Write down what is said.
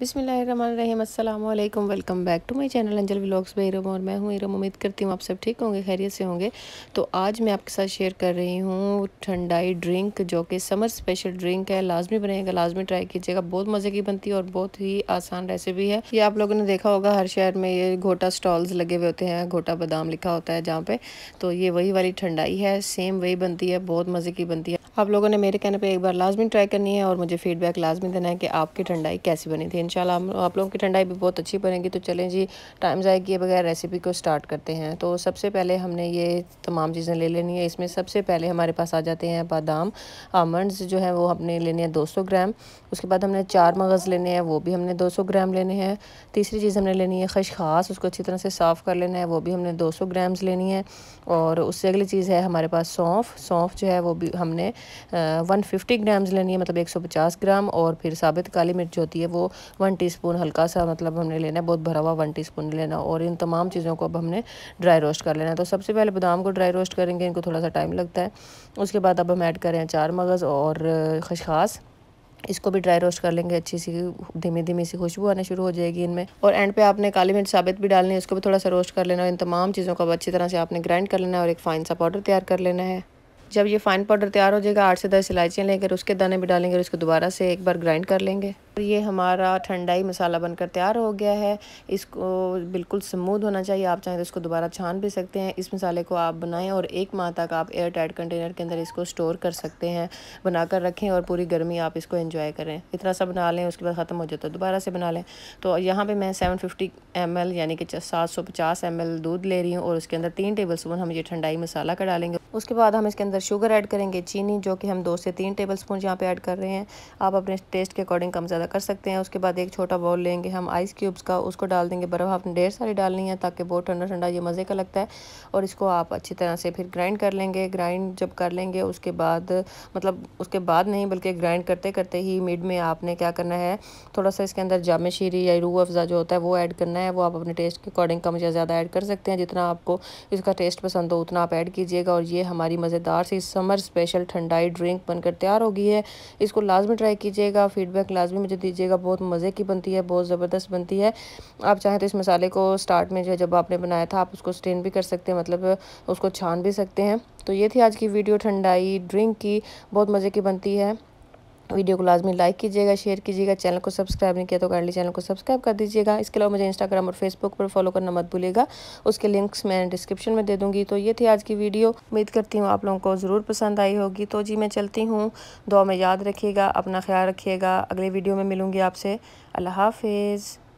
बिसमीम अल्लाम welcome back to my channel Anjal vlogs by Iram और मैं हूँ इरम उम्मीद करती हूँ आप सब ठीक होंगे खैरियत से होंगे तो आज मैं आपके साथ शेयर कर रही हूँ ठंडाई ड्रिंक जो कि समर स्पेशल ड्रिंक है लाजमी बनेगा लाजमी ट्राई कीजिएगा बहुत मज़े की बनती है और बहुत ही आसान रेसिपी है ये आप लोगों ने देखा होगा हर शहर में ये घोटा स्टॉल्स लगे हुए होते हैं घोटा बादाम लिखा होता है जहाँ पर तो ये वही वाली ठंडाई है सेम वही बनती है बहुत मज़े की बनती है आप लोगों ने मेरे कहने पे एक बार लाजमी ट्राई करनी है और मुझे फीडबैक लाजमी देना है कि आपकी ठंडाई कैसी बनी थी इनशाला आप लोगों की ठंडाई भी बहुत अच्छी बनेगी तो चलें जी टाइम ज़ाय किए बगैर रेसिपी को स्टार्ट करते हैं तो सबसे पहले हमने ये तमाम चीज़ें ले लेनी है इसमें सबसे पहले हमारे पास आ जाते हैं बादाम आमंड्स जो हैं वो हमने लेने हैं दो ग्राम उसके बाद हमने चार मगज़ लेने हैं वो भी हमने दो ग्राम लेने हैं तीसरी चीज़ हमने लेनी है खशखास उसको अच्छी तरह से साफ़ कर लेना है वो भी हमने दो ग्राम्स लेनी है और उससे अगली चीज़ है हमारे पास सौंफ सौंफ जो है वो भी हमने वन फिफ्टी ग्राम्स लेनी है मतलब एक सौ पचास ग्राम और फिर साबित काली मिर्च होती है वो वन टीस्पून हल्का सा मतलब हमने लेना है बहुत भरा हुआ वन टीस्पून लेना और इन तमाम चीज़ों को अब हमने ड्राई रोस्ट कर लेना है तो सबसे पहले बादाम को ड्राई रोस्ट करेंगे इनको थोड़ा सा टाइम लगता है उसके बाद अब हम ऐड करें चार मगज़ और खशखास इसको भी ड्राई रोस्ट कर लेंगे अच्छी सी धीमी धीमी सी खुशबू आना शुरू हो जाएगी इनमें और एंड पे आपने काली मिर्च साबित भी डालनी है उसको भी थोड़ा सा रोस्ट कर लेना और इन तमाम चीज़ों को अच्छी तरह से आपने ग्राइंड कर लेना है और एक फ़ाइन सा पाउडर तैयार कर लेना है जब ये फाइन पाउडर तैयार हो जाएगा आठ से दस इलायचियाँ लेकर उसके दाने भी डालेंगे और इसको दोबारा से एक बार ग्राइंड कर लेंगे और ये हमारा ठंडाई मसाला बनकर तैयार हो गया है इसको बिल्कुल स्मूथ होना चाहिए आप चाहें तो इसको दोबारा छान भी सकते हैं इस मसाले को आप बनाएं और एक माह तक आप एयर टाइट कंटेनर के अंदर इसको स्टोर कर सकते हैं बनाकर रखें और पूरी गर्मी आप इसको इन्जॉय करें इतना सा बना लें उसके बाद ख़त्म हो जाता है दोबारा से बना लें तो यहाँ पर मैं सेवन फिफ्टी एम एल यानी कि सात सौ पचास एम एल दूध ले रही हूँ और उसके अंदर तीन टेबल स्पून हम ये ठंडाई मसाला का डालेंगे उसके बाद हम इसके अंदर शुगर ऐड करेंगे चीनी जो कि हम दो से तीन टेबल स्पून यहाँ पर ऐड कर रहे हैं आप अपने टेस्ट के अकॉर्डिंग कम ज़्यादा कर सकते हैं उसके बाद एक छोटा बाउल लेंगे हम आइस क्यूब्स का उसको डाल देंगे बर्फ़ आपने ढेर सारी डालनी है ताकि बहुत ठंडा ठंडा ये मज़े का लगता है और इसको आप अच्छी तरह से फिर ग्राइंड कर लेंगे ग्राइंड जब कर लेंगे उसके बाद मतलब उसके बाद नहीं बल्कि ग्राइंड करते करते ही मिड में आपने क्या करना है थोड़ा सा इसके अंदर जाम शीरी या रू अफ़ज़ा जो होता है वो ऐड करना है वो आप अपने टेस्ट के अकॉर्डिंग कम या ज़्यादा ऐड कर सकते हैं जितना आपको इसका टेस्ट पसंद हो उतना आप ऐड कीजिएगा और ये लिए हमारी मज़ेदार सी समर स्पेशल ठंडाई ड्रिंक बनकर तैयार हो गई है इसको लाजमी ट्राई कीजिएगा फीडबैक लाजमी मुझे दीजिएगा बहुत मज़े की बनती है बहुत ज़बरदस्त बनती है आप चाहें तो इस मसाले को स्टार्ट में जो जब आपने बनाया था आप उसको स्टेन भी कर सकते हैं मतलब उसको छान भी सकते हैं तो ये थी आज की वीडियो ठंडाई ड्रिंक की बहुत मज़े की बनती है वीडियो को लाजमी लाइक कीजिएगा शेयर कीजिएगा चैनल को सब्सक्राइब नहीं किया तो कर चैनल को सब्सक्राइब कर दीजिएगा इसके अलावा मुझे इंस्टाग्राम और फेसबुक पर फॉलो करना मत भूलेगा उसके लिंक्स मैं डिस्क्रिप्शन में दे दूँगी तो ये थी आज की वीडियो उम्मीद करती हूँ आप लोगों को ज़रूर पसंद आई होगी तो जी मैं चलती हूँ दुआ में याद रखिएगा अपना ख्याल रखिएगा अगले वीडियो में मिलूँगी आपसे अल्लाह हाफिज़